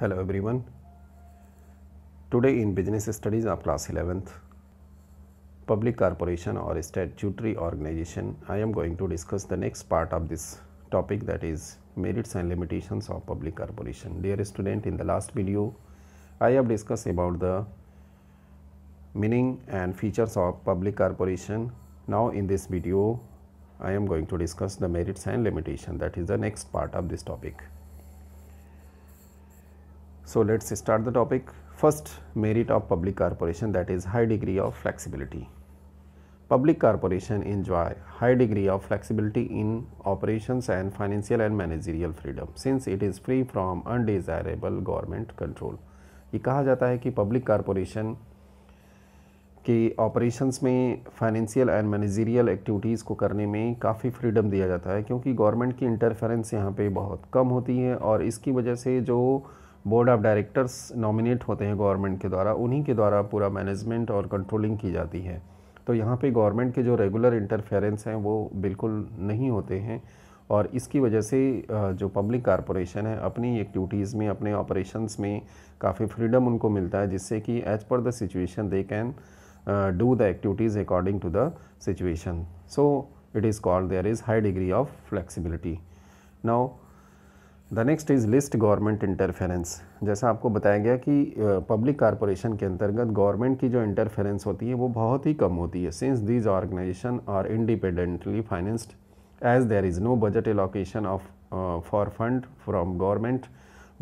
Hello everyone. Today in Business Studies of class 11th, Public Corporation or Statutory Organization, I am going to discuss the next part of this topic that is Merits and Limitations of Public Corporation. Dear student, in the last video, I have discussed about the meaning and features of public corporation. Now in this video, I am going to discuss the merits and limitation that is the next part of this topic. So let's start the topic. First, merit of public corporation that is high degree of flexibility. Public corporation enjoy high degree of flexibility in operations and financial and managerial freedom since it is free from undesirable government control. ये कहा जाता है कि public corporation के operations में financial and managerial activities को करने में काफ़ी फ्रीडम दिया जाता है क्योंकि गवर्नमेंट की इंटरफेरेंस यहाँ पे बहुत कम होती है और इसकी वजह से जो बोर्ड ऑफ डायरेक्टर्स नॉमिनेट होते हैं गवर्नमेंट के द्वारा उन्हीं के द्वारा पूरा मैनेजमेंट और कंट्रोलिंग की जाती है तो यहाँ पे गवर्नमेंट के जो रेगुलर इंटरफेरेंस हैं वो बिल्कुल नहीं होते हैं और इसकी वजह से जो पब्लिक कारपोरेशन है अपनी एक्टिविटीज़ में अपने ऑपरेशंस में काफ़ी फ्रीडम उनको मिलता है जिससे कि as per the situation they can do the activities according to the situation so it is called there is high degree of flexibility now the next is least government interference जैसा आपको बताया गया कि पब्लिक कॉरपोरेशन के अंतर्गत government की जो interference होती है वो बहुत ही कम होती है since these organization are independently financed as there is no budget allocation of for fund from government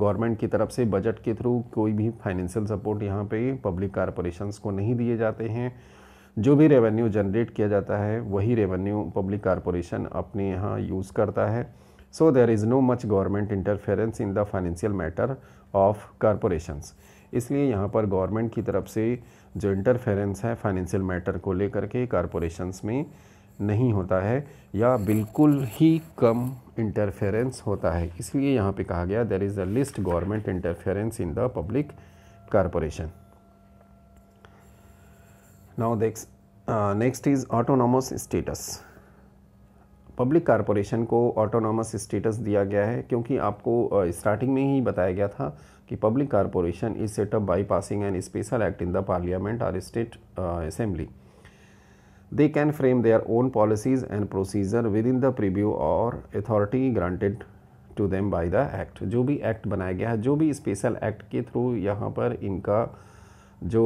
government की तरफ से बजट के थ्रू कोई भी फाइनेंशियल सपोर्ट यहाँ पे पब्लिक कॉरपोरेशंस को नहीं दिए जाते हैं जो भी रेवेन्यू जनरेट किया जाता है वही रेवेन्यू पब्लिक कॉरपोरेशन अपने यहाँ यूज़ करता है So there is no much government interference in the financial matter of corporations. इसलिए यहाँ पर गवर्नमेंट की तरफ से जो इंटरफेरेंस है फाइनेंशियल मैटर को लेकर के कॉरपोरेशंस में नहीं होता है या बिल्कुल ही कम इंटरफेरेंस होता है इसलिए यहाँ पे कहा गया there is a least government interference in the public corporation now देख next is autonomous status public corporation को ऑटोनॉमस स्टेटस दिया गया है क्योंकि आपको स्टार्टिंग में ही बताया गया था कि public corporation is setup by passing an special act in the parliament और state assembly can frame their own policies and procedure within the preview और authority granted to them by the act जो भी act बनाया गया है जो भी special act के थ्रू यहाँ पर इनका जो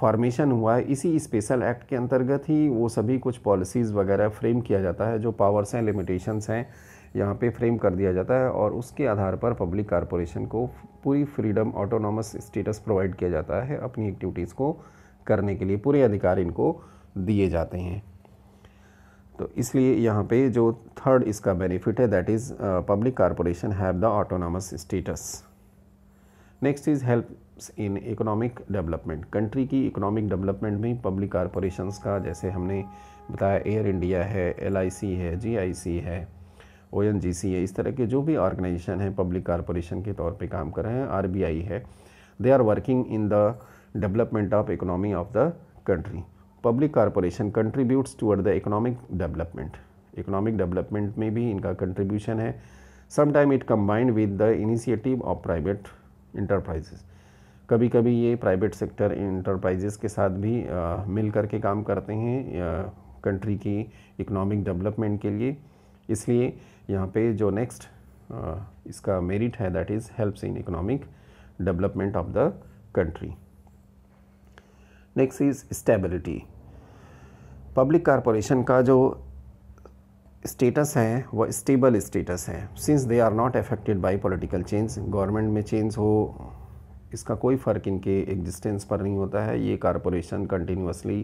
फॉर्मेशन हुआ है इसी स्पेशल एक्ट के अंतर्गत ही वो सभी कुछ पॉलिसीज़ वगैरह फ्रेम किया जाता है जो पावर्स हैं लिमिटेशंस हैं यहाँ पे फ्रेम कर दिया जाता है और उसके आधार पर पब्लिक कारपोरेशन को पूरी फ्रीडम ऑटोनॉमस स्टेटस प्रोवाइड किया जाता है अपनी एक्टिविटीज़ को करने के लिए पूरे अधिकार इनको दिए जाते हैं तो इसलिए यहाँ पे जो थर्ड इसका बेनिफिट है that is public corporation have the autonomous status next is help in economic development country की इकोनॉमिक डेवलपमेंट में पब्लिक कॉरपोरेशंस का जैसे हमने बताया एयर इंडिया है एल है जी है ओ है इस तरह के जो भी ऑर्गेनाइजेशन हैं पब्लिक कॉरपोरेशन के तौर पे काम कर रहे हैं आर है they are working in the development of economy of the country public corporation contributes toward the economic development economic development में भी इनका कंट्रीब्यूशन है sometime it combined with the initiative of private enterprises कभी कभी ये private sector enterprises के साथ भी मिल कर के काम करते हैं कंट्री की इकोनॉमिक डेवलपमेंट के लिए इसलिए यहाँ पे जो नेक्स्ट इसका मेरिट है that is helps in economic development of the country next is stability public corporation का जो स्टेटस है वह स्टेबल स्टेटस है since they are not affected by political change government में चेंज हो इसका कोई फ़र्क इनके एग्जिस्टेंस पर नहीं होता है ये कॉरपोरेशन कंटिन्यूसली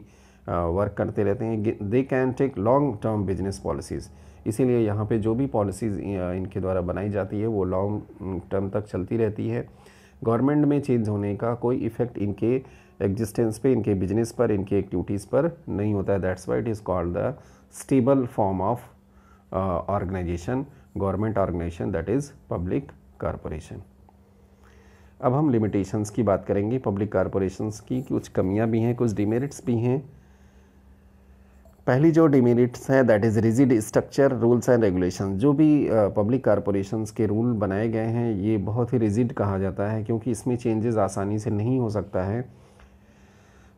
वर्क करते रहते हैं they can take long term business policies इसीलिए यहाँ पे जो भी पॉलिसीज़ इनके द्वारा बनाई जाती है वो लॉन्ग टर्म तक चलती रहती है गवर्नमेंट में चेंज होने का कोई इफ़ेक्ट इनके एग्जिस्टेंस पे इनके बिजनेस पर इनके एक्टिविटीज़ पर नहीं होता है that's why it is called the stable form of organization government organization that is public corporation अब हम लिमिटेशंस की बात करेंगे पब्लिक कॉरपोरेशंस की कुछ कमियां भी हैं कुछ डिमेरिट्स भी हैं पहली जो डिमेरिट्स हैं that is rigid structure rules and regulation जो भी पब्लिक कॉरपोरेशंस के रूल बनाए गए हैं ये बहुत ही रिजिड कहा जाता है क्योंकि इसमें चेंजेस आसानी से नहीं हो सकता है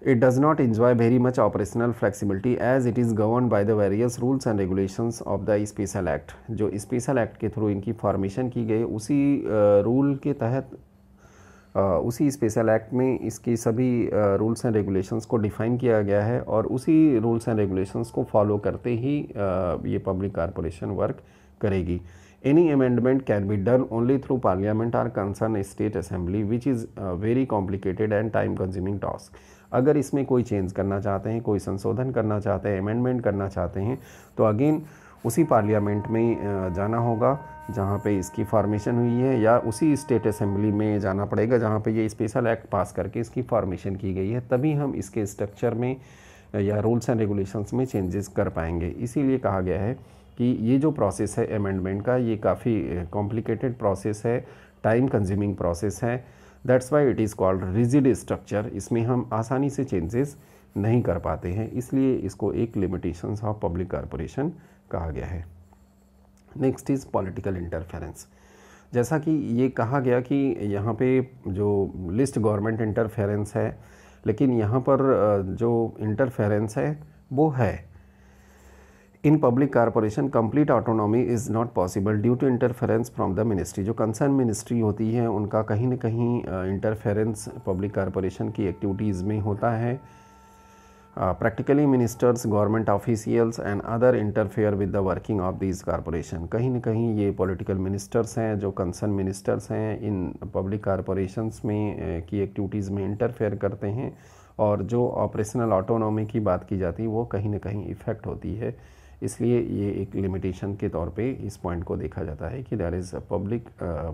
it does not enjoy very much operational flexibility as it is govern by the various rules and regulation of the special act जो स्पेशल एक्ट के थ्रू इनकी फॉर्मेशन की गई उसी रूल के तहत उसी स्पेशल एक्ट में इसकी सभी रूल्स एंड रेगुलेशंस को डिफ़ाइन किया गया है और उसी रूल्स एंड रेगुलेशंस को फॉलो करते ही ये पब्लिक कॉरपोरेशन वर्क करेगी any amendment can be done only through parliament or concern state assembly which is very complicated and time consuming task अगर इसमें कोई चेंज करना चाहते हैं कोई संशोधन करना चाहते हैं अमेंडमेंट करना चाहते हैं तो अगेन उसी पार्लियामेंट में जाना होगा जहाँ पे इसकी फॉर्मेशन हुई है या उसी स्टेट असेंबली में जाना पड़ेगा जहाँ पे ये स्पेशल एक्ट पास करके इसकी फॉर्मेशन की गई है तभी हम इसके स्ट्रक्चर में या रूल्स एंड रेगुलेशंस में चेंजेस कर पाएंगे इसीलिए कहा गया है कि ये जो प्रोसेस है अमेंडमेंट का ये काफ़ी कॉम्प्लिकेटेड प्रोसेस है टाइम कंज्यूमिंग प्रोसेस है that's why it is called rigid structure इसमें हम आसानी से चेंजेस नहीं कर पाते हैं इसलिए इसको एक लिमिटेशंस ऑफ पब्लिक कॉरपोरेशन कहा गया है नेक्स्ट इज़ पॉलिटिकल इंटरफेरेंस जैसा कि ये कहा गया कि यहाँ पे जो लिस्ट गवर्नमेंट इंटरफेरेंस है लेकिन यहाँ पर जो इंटरफेरेंस है वो है in public corporation complete autonomy is not possible due to interference from the ministry जो कंसर्न मिनिस्ट्री होती है उनका कहीं ना कहीं इंटरफेरेंस पब्लिक कारपोरेशन की एक्टिविटीज़ में होता है practically ministers government officials and other interfere with the working of this corporation कहीं ना कहीं ये पॉलिटिकल मिनिस्टर्स हैं जो कंसर्न मिनिस्टर्स हैं इन पब्लिक कॉरपोरेशंस में uh, की एक्टिविटीज़ में इंटरफेयर करते हैं और जो ऑपरेशनल ऑटोनॉमी की बात की जाती है वो कहीं ना कहीं इफ़ेक्ट होती है इसलिए ये एक लिमिटेशन के तौर पे इस पॉइंट को देखा जाता है कि there is a public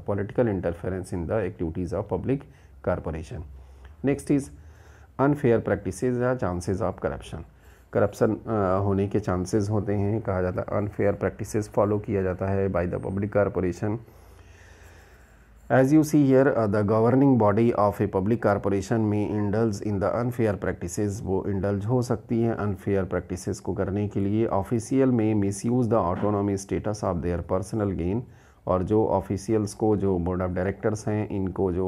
political interference in the activities of public corporation next is unfair practice या चांसेज ऑफ करप्शन करप्शन होने के चांसेज होते हैं कहा जाता है अनफेयर प्रैक्टिस फॉलो किया जाता है by the public corporation as you see here the governing body of a public corporation में indulges in the unfair practice वो इंडल्ज हो सकती हैं अनफेयर प्रैक्टिस को करने के लिए ऑफिशियल में misuse the autonomy status of their personal gain और जो ऑफिशियल्स को जो बोर्ड ऑफ डायरेक्टर्स हैं इनको जो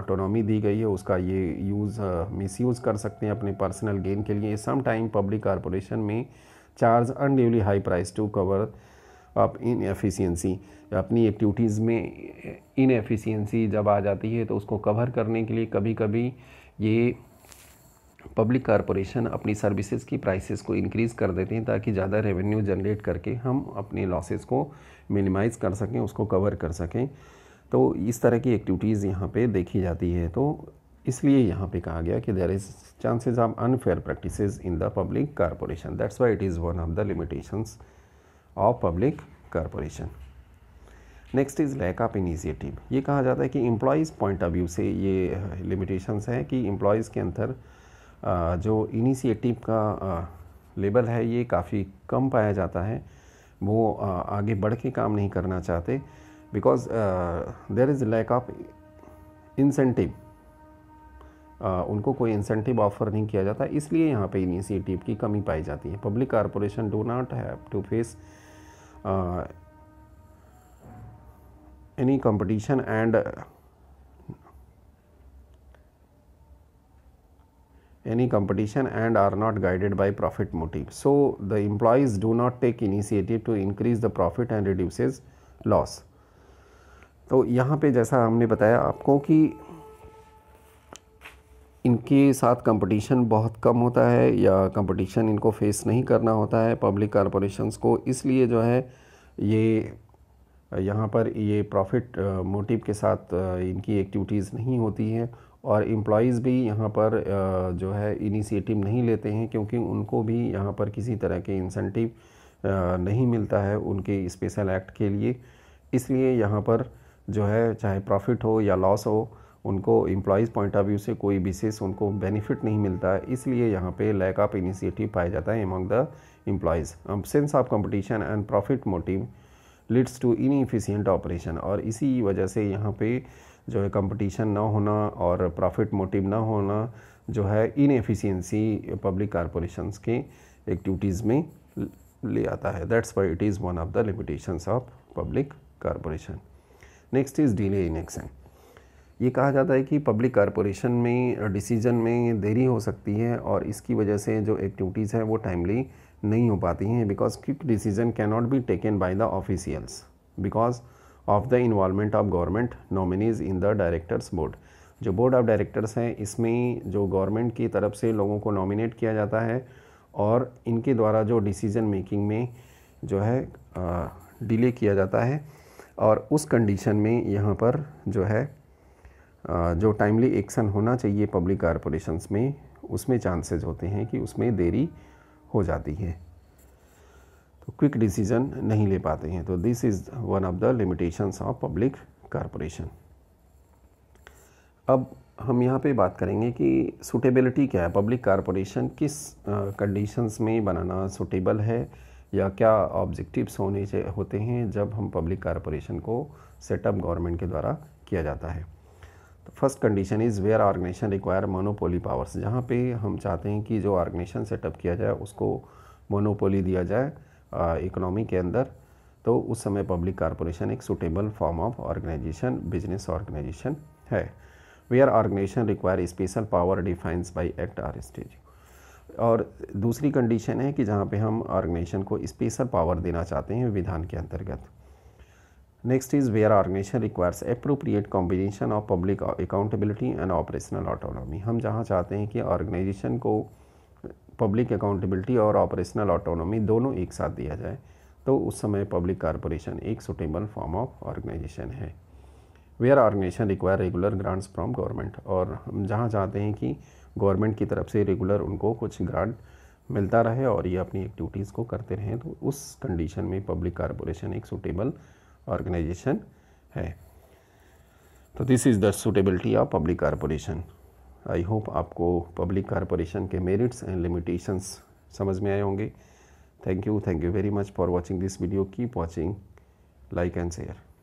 ऑटोनॉमी दी गई है उसका ये यूज़ मिस यूज़ कर सकते हैं अपने पर्सनल गेन के लिए सम टाइम पब्लिक कॉरपोरेशन में charge unduly high price to cover up inefficiency अपनी एक्टिविटीज़ में इन एफिशियंसी जब आ जाती है तो उसको कवर करने के लिए कभी कभी ये पब्लिक कारपोरेशन अपनी सर्विसेज की प्राइसेस को इंक्रीज़ कर देते हैं ताकि ज़्यादा रेवेन्यू जनरेट करके हम अपने लॉसेस को मिनिमाइज़ कर सकें उसको कवर कर सकें तो इस तरह की एक्टिविटीज़ यहाँ पे देखी जाती है तो इसलिए यहाँ पे कहा गया कि there is chances of unfair practice in the public corporation that's why it is one of the limitation of public corporation next is lack of initiative ये कहा जाता है कि एम्प्लॉयज़ पॉइंट ऑफ व्यू से ये लिमिटेशंस हैं कि employees के अंदर जो इनिशिएटिव का लेवल है ये काफ़ी कम पाया जाता है वो आगे बढ़ के काम नहीं करना चाहते because there is lack of incentive उनको कोई इंसेंटिव ऑफर नहीं किया जाता इसलिए यहाँ पे इनिशिएटिव की कमी पाई जाती है public corporation do not have to face any competition and any competition and are not guided by profit motive. So, the employees do not take initiative to increase the profit and reduces loss. तो यहाँ पे जैसा हमने बताया आपको कि इनके साथ कंपटीशन बहुत कम होता है या कंपटीशन इनको फेस नहीं करना होता है पब्लिक कॉरपोरेशंस को इसलिए जो है ये यहाँ पर ये प्रॉफिट मोटिव के साथ इनकी एक्टिविटीज़ नहीं होती हैं और एम्प्लॉयज़ भी यहाँ पर जो है इनिशिएटिव नहीं लेते हैं क्योंकि उनको भी यहाँ पर किसी तरह के इंसेंटिव नहीं मिलता है उनके स्पेशल एक्ट के लिए इसलिए यहाँ पर जो है चाहे प्रॉफिट हो या लॉस हो उनको एम्प्लॉयज़ पॉइंट ऑफ व्यू से कोई विशेष उनको बेनिफिट नहीं मिलता है इसलिए यहाँ पे लैक ऑफ इनिशिएटिव पाया जाता है among the employees sense of competition and profit motive leads to inefficient operation और इसी वजह से यहाँ पे जो है कंपटीशन ना होना और प्रॉफिट मोटिव ना होना जो है इनएफिशिएंसी पब्लिक कारपोरेशंस की एक्टिविटीज़ में ले आता है that's why it is one of the limitations of public corporation next is delay in action ये कहा जाता है कि पब्लिक कारपोरेशन में डिसीजन में देरी हो सकती है और इसकी वजह से जो एक्टिविटीज़ हैं वो टाइमली नहीं हो पाती हैं because quick decision can not be taken by the officials because of the involvement of government nominees in the directors board जो बोर्ड ऑफ डायरेक्टर्स हैं इसमें जो गवर्नमेंट की तरफ से लोगों को नॉमिनेट किया जाता है और इनके द्वारा जो डिसीजन मेकिंग में जो है डिले किया जाता है और उस कंडीशन में यहाँ पर जो है आ, जो टाइमली एक्शन होना चाहिए पब्लिक कारपोरेशंस में उसमें चांसेस होते हैं कि उसमें देरी हो जाती है तो क्विक डिसीज़न नहीं ले पाते हैं तो this is one of the limitations of public corporation अब हम यहाँ पे बात करेंगे कि सुटेबिलिटी क्या है पब्लिक कॉरपोरेशन किस कंडीशंस में बनाना सूटेबल है या क्या ऑब्जेक्टिव्स होने होते हैं जब हम पब्लिक कॉरपोरेशन को सेटअप गवर्नमेंट के द्वारा किया जाता है तो first condition is where organization require monopoly powers जहाँ पे हम चाहते हैं कि जो ऑर्गेनाइजेशन सेटअप किया जाए उसको मोनोपोली दिया जाए इकोनॉमी के अंदर तो उस समय पब्लिक कॉरपोरेशन एक suitable form of organization business organization है where organization require special power defines by act or stage और दूसरी कंडीशन है कि जहाँ पे हम ऑर्गेनाइजेशन को स्पेशल पावर देना चाहते हैं विधान के अंतर्गत next is where organization requires appropriate combination of public accountability and operational autonomy हम जहाँ चाहते हैं कि ऑर्गेनाइजेशन को पब्लिक अकाउंटेबिलिटी और ऑपरेशनल ऑटोनॉमी दोनों एक साथ दिया जाए तो उस समय पब्लिक कॉरपोरेशन एक सुटेबल फॉर्म ऑफ ऑर्गेनाइजेशन है where organization require regular grants from government और हम जहाँ चाहते हैं कि गवर्नमेंट की तरफ से रेगुलर उनको कुछ ग्रांट मिलता रहे और ये अपनी एक्टिविटीज़ को करते रहें तो उस कंडीशन में पब्लिक कॉरपोरेशन एक सुटेबल ऑर्गेनाइजेशन है तो this is the suitability of public corporation I hope आपको पब्लिक कारपोरेशन के मेरिट्स एंड लिमिटेशंस समझ में आए होंगे thank you thank you very much for watching this video keep watching like and share